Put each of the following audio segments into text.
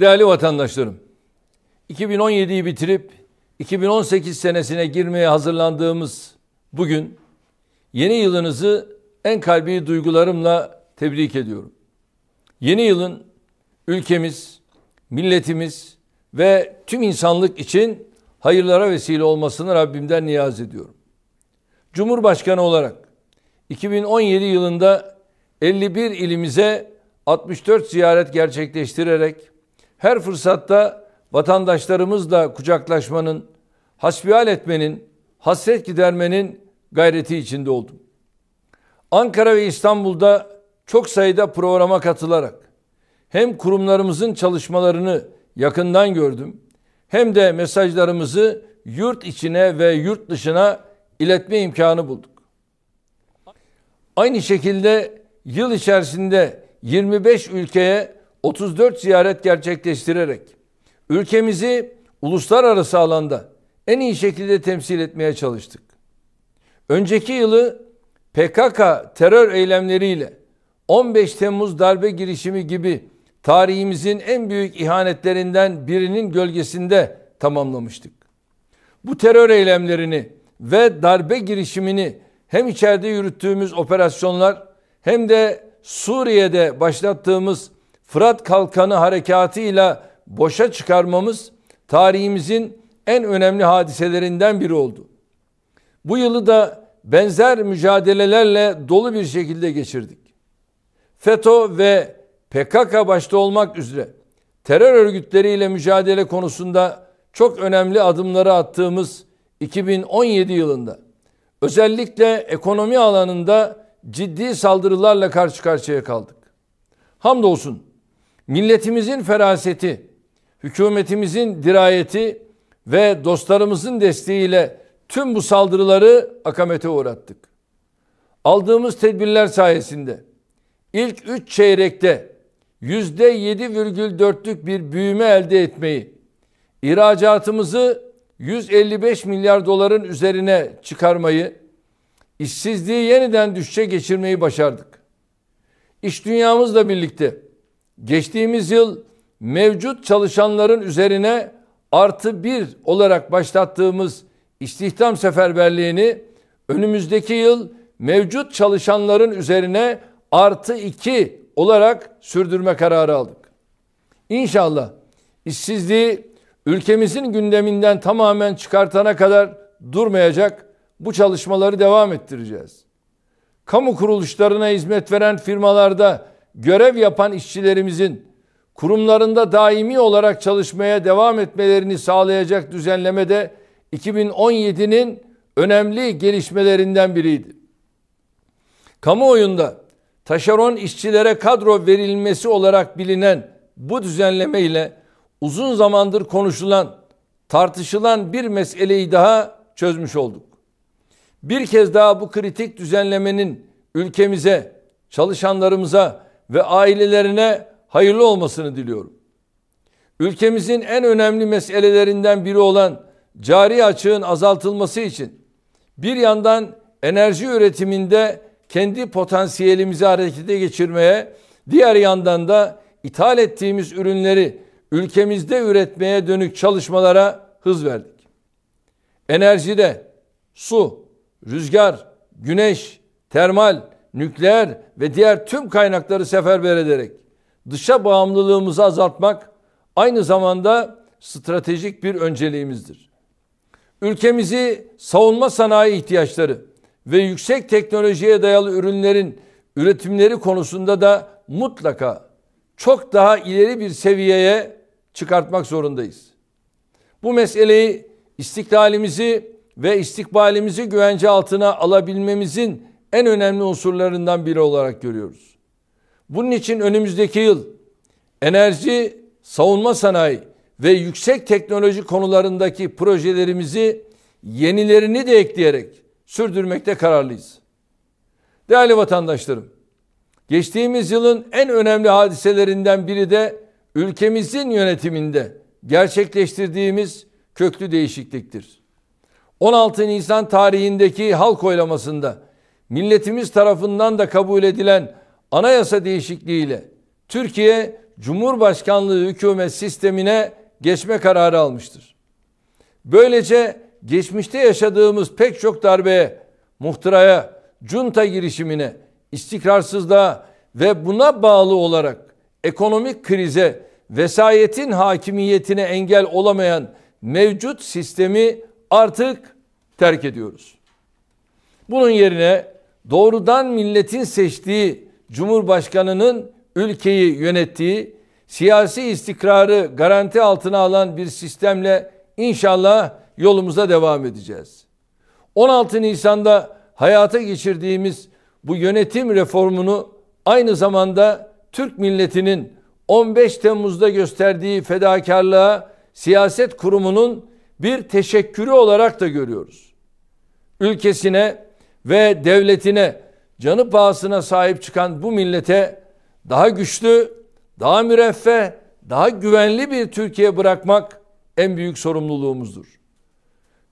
Değerli vatandaşlarım, 2017'yi bitirip 2018 senesine girmeye hazırlandığımız bugün yeni yılınızı en kalbi duygularımla tebrik ediyorum. Yeni yılın ülkemiz, milletimiz ve tüm insanlık için hayırlara vesile olmasını Rabbimden niyaz ediyorum. Cumhurbaşkanı olarak 2017 yılında 51 ilimize 64 ziyaret gerçekleştirerek her fırsatta vatandaşlarımızla kucaklaşmanın, hasbihal etmenin, hasret gidermenin gayreti içinde oldum. Ankara ve İstanbul'da çok sayıda programa katılarak hem kurumlarımızın çalışmalarını yakından gördüm hem de mesajlarımızı yurt içine ve yurt dışına iletme imkanı bulduk. Aynı şekilde yıl içerisinde 25 ülkeye 34 ziyaret gerçekleştirerek ülkemizi uluslararası alanda en iyi şekilde temsil etmeye çalıştık. Önceki yılı PKK terör eylemleriyle 15 Temmuz darbe girişimi gibi tarihimizin en büyük ihanetlerinden birinin gölgesinde tamamlamıştık. Bu terör eylemlerini ve darbe girişimini hem içeride yürüttüğümüz operasyonlar hem de Suriye'de başlattığımız Fırat Kalkanı harekatıyla boşa çıkarmamız tarihimizin en önemli hadiselerinden biri oldu. Bu yılı da benzer mücadelelerle dolu bir şekilde geçirdik. FETÖ ve PKK başta olmak üzere terör örgütleriyle mücadele konusunda çok önemli adımları attığımız 2017 yılında özellikle ekonomi alanında ciddi saldırılarla karşı karşıya kaldık. Hamdolsun milletimizin feraseti, hükümetimizin dirayeti ve dostlarımızın desteğiyle tüm bu saldırıları akamete uğrattık. Aldığımız tedbirler sayesinde ilk üç çeyrekte yüzde yedi virgül dörtlük bir büyüme elde etmeyi, ihracatımızı 155 milyar doların üzerine çıkarmayı, işsizliği yeniden düşüşe geçirmeyi başardık. İş dünyamızla birlikte geçtiğimiz yıl mevcut çalışanların üzerine artı bir olarak başlattığımız istihdam seferberliğini önümüzdeki yıl mevcut çalışanların üzerine artı iki olarak sürdürme kararı aldık. İnşallah işsizliği ülkemizin gündeminden tamamen çıkartana kadar durmayacak bu çalışmaları devam ettireceğiz. Kamu kuruluşlarına hizmet veren firmalarda görev yapan işçilerimizin kurumlarında daimi olarak çalışmaya devam etmelerini sağlayacak düzenleme de 2017'nin önemli gelişmelerinden biriydi. Kamuoyunda taşeron işçilere kadro verilmesi olarak bilinen bu düzenleme ile uzun zamandır konuşulan, tartışılan bir meseleyi daha çözmüş olduk. Bir kez daha bu kritik düzenlemenin ülkemize, çalışanlarımıza, ve ailelerine hayırlı olmasını diliyorum. Ülkemizin en önemli meselelerinden biri olan cari açığın azaltılması için bir yandan enerji üretiminde kendi potansiyelimizi harekete geçirmeye, diğer yandan da ithal ettiğimiz ürünleri ülkemizde üretmeye dönük çalışmalara hız verdik. Enerjide su, rüzgar, güneş, termal, nükleer ve diğer tüm kaynakları seferber ederek dışa bağımlılığımızı azaltmak aynı zamanda stratejik bir önceliğimizdir. Ülkemizi savunma sanayi ihtiyaçları ve yüksek teknolojiye dayalı ürünlerin üretimleri konusunda da mutlaka çok daha ileri bir seviyeye çıkartmak zorundayız. Bu meseleyi istiklalimizi ve istikbalimizi güvence altına alabilmemizin en önemli unsurlarından biri olarak görüyoruz. Bunun için önümüzdeki yıl enerji, savunma sanayi ve yüksek teknoloji konularındaki projelerimizi yenilerini de ekleyerek sürdürmekte kararlıyız. Değerli vatandaşlarım, geçtiğimiz yılın en önemli hadiselerinden biri de ülkemizin yönetiminde gerçekleştirdiğimiz köklü değişikliktir. 16 Nisan tarihindeki halk oylamasında milletimiz tarafından da kabul edilen anayasa değişikliğiyle Türkiye Cumhurbaşkanlığı hükümet sistemine geçme kararı almıştır. Böylece geçmişte yaşadığımız pek çok darbeye, muhtıraya, junta girişimine, istikrarsızlığa ve buna bağlı olarak ekonomik krize, vesayetin hakimiyetine engel olamayan mevcut sistemi artık terk ediyoruz. Bunun yerine doğrudan milletin seçtiği Cumhurbaşkanı'nın ülkeyi yönettiği, siyasi istikrarı garanti altına alan bir sistemle inşallah yolumuza devam edeceğiz. 16 Nisan'da hayata geçirdiğimiz bu yönetim reformunu aynı zamanda Türk milletinin 15 Temmuz'da gösterdiği fedakarlığa siyaset kurumunun bir teşekkürü olarak da görüyoruz. Ülkesine ve devletine canı pahasına sahip çıkan bu millete daha güçlü, daha müreffeh, daha güvenli bir Türkiye bırakmak en büyük sorumluluğumuzdur.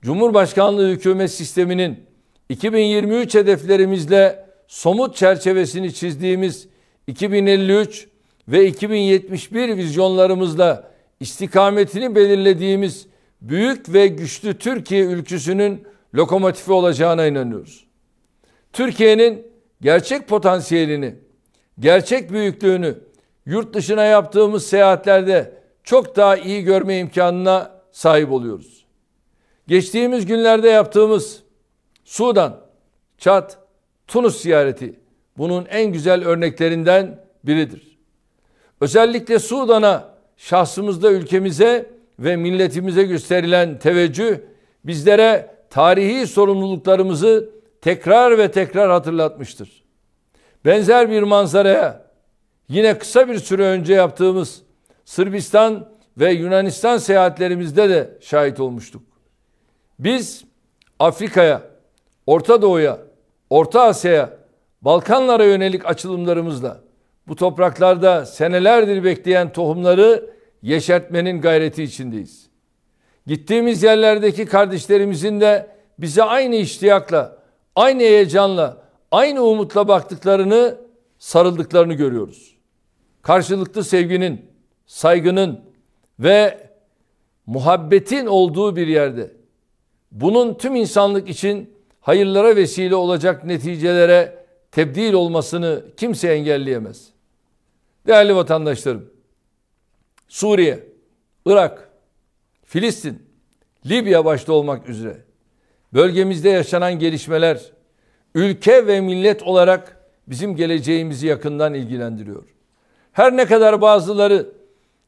Cumhurbaşkanlığı hükümet sisteminin 2023 hedeflerimizle somut çerçevesini çizdiğimiz 2053 ve 2071 vizyonlarımızla istikametini belirlediğimiz büyük ve güçlü Türkiye ülküsünün lokomotifi olacağına inanıyoruz. Türkiye'nin gerçek potansiyelini, gerçek büyüklüğünü yurt dışına yaptığımız seyahatlerde çok daha iyi görme imkanına sahip oluyoruz. Geçtiğimiz günlerde yaptığımız Sudan, Çat, Tunus ziyareti bunun en güzel örneklerinden biridir. Özellikle Sudan'a şahsımızda ülkemize ve milletimize gösterilen teveccüh bizlere tarihi sorumluluklarımızı tekrar ve tekrar hatırlatmıştır. Benzer bir manzaraya yine kısa bir süre önce yaptığımız Sırbistan ve Yunanistan seyahatlerimizde de şahit olmuştuk. Biz Afrika'ya, Orta Doğu'ya, Orta Asya'ya, Balkanlara yönelik açılımlarımızla bu topraklarda senelerdir bekleyen tohumları yeşertmenin gayreti içindeyiz. Gittiğimiz yerlerdeki kardeşlerimizin de bize aynı iştiyakla aynı heyecanla, aynı umutla baktıklarını, sarıldıklarını görüyoruz. Karşılıklı sevginin, saygının ve muhabbetin olduğu bir yerde bunun tüm insanlık için hayırlara vesile olacak neticelere tebdil olmasını kimse engelleyemez. Değerli vatandaşlarım, Suriye, Irak, Filistin, Libya başta olmak üzere bölgemizde yaşanan gelişmeler ülke ve millet olarak bizim geleceğimizi yakından ilgilendiriyor. Her ne kadar bazıları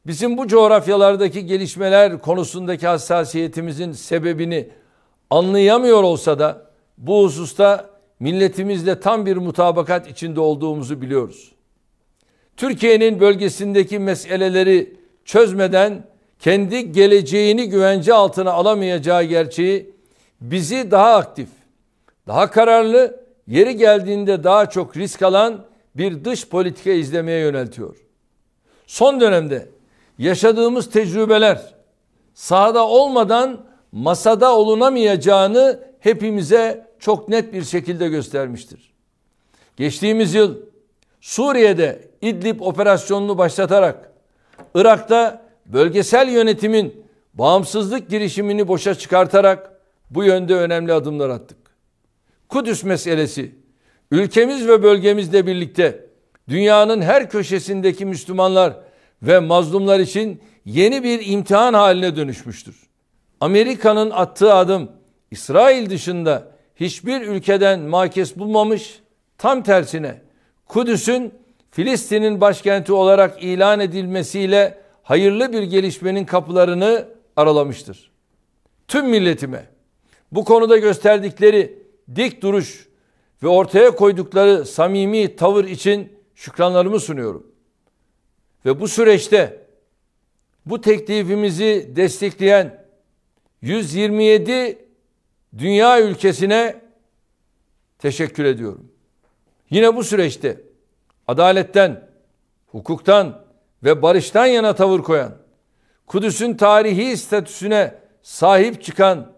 bizim bu coğrafyalardaki gelişmeler konusundaki hassasiyetimizin sebebini anlayamıyor olsa da bu hususta milletimizle tam bir mutabakat içinde olduğumuzu biliyoruz. Türkiye'nin bölgesindeki meseleleri çözmeden kendi geleceğini güvence altına alamayacağı gerçeği bizi daha aktif, daha kararlı, yeri geldiğinde daha çok risk alan bir dış politika izlemeye yöneltiyor. Son dönemde yaşadığımız tecrübeler sahada olmadan masada olunamayacağını hepimize çok net bir şekilde göstermiştir. Geçtiğimiz yıl Suriye'de İdlib operasyonunu başlatarak Irak'ta bölgesel yönetimin bağımsızlık girişimini boşa çıkartarak bu yönde önemli adımlar attık. Kudüs meselesi ülkemiz ve bölgemizle birlikte dünyanın her köşesindeki Müslümanlar ve mazlumlar için yeni bir imtihan haline dönüşmüştür. Amerika'nın attığı adım İsrail dışında hiçbir ülkeden makes bulmamış, tam tersine Kudüs'ün Filistin'in başkenti olarak ilan edilmesiyle hayırlı bir gelişmenin kapılarını aralamıştır. Tüm milletime bu konuda gösterdikleri dik duruş ve ortaya koydukları samimi tavır için şükranlarımı sunuyorum. Ve bu süreçte bu teklifimizi destekleyen 127 dünya ülkesine teşekkür ediyorum. Yine bu süreçte adaletten, hukuktan ve barıştan yana tavır koyan, Kudüs'ün tarihi statüsüne sahip çıkan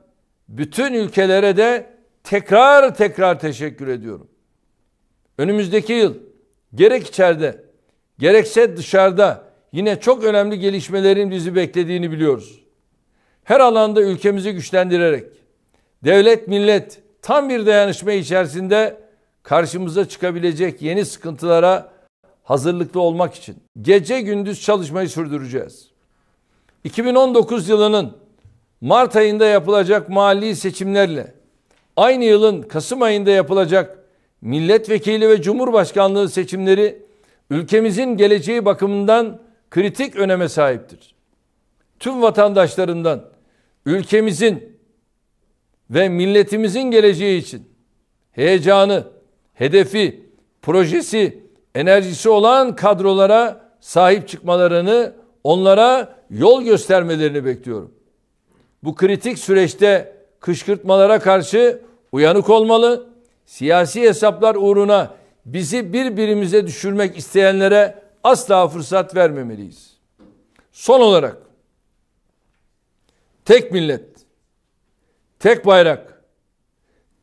bütün ülkelere de tekrar tekrar teşekkür ediyorum. Önümüzdeki yıl gerek içeride gerekse dışarıda yine çok önemli gelişmelerin bizi beklediğini biliyoruz. Her alanda ülkemizi güçlendirerek devlet millet tam bir dayanışma içerisinde karşımıza çıkabilecek yeni sıkıntılara hazırlıklı olmak için gece gündüz çalışmayı sürdüreceğiz. 2019 yılının Mart ayında yapılacak mahalli seçimlerle aynı yılın Kasım ayında yapılacak milletvekili ve cumhurbaşkanlığı seçimleri ülkemizin geleceği bakımından kritik öneme sahiptir. Tüm vatandaşlarından ülkemizin ve milletimizin geleceği için heyecanı, hedefi, projesi, enerjisi olan kadrolara sahip çıkmalarını, onlara yol göstermelerini bekliyorum bu kritik süreçte kışkırtmalara karşı uyanık olmalı. Siyasi hesaplar uğruna bizi birbirimize düşürmek isteyenlere asla fırsat vermemeliyiz. Son olarak tek millet, tek bayrak,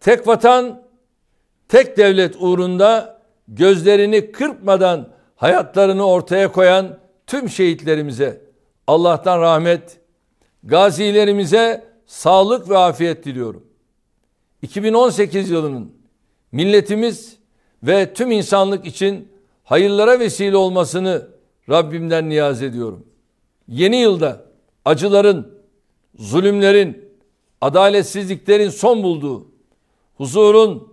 tek vatan, tek devlet uğrunda gözlerini kırpmadan hayatlarını ortaya koyan tüm şehitlerimize Allah'tan rahmet, gazilerimize sağlık ve afiyet diliyorum. 2018 yılının milletimiz ve tüm insanlık için hayırlara vesile olmasını Rabbimden niyaz ediyorum. Yeni yılda acıların, zulümlerin, adaletsizliklerin son bulduğu, huzurun,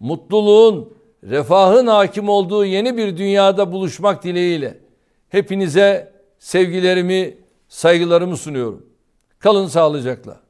mutluluğun, refahın hakim olduğu yeni bir dünyada buluşmak dileğiyle hepinize sevgilerimi, saygılarımı sunuyorum. Kalın sağlıcakla.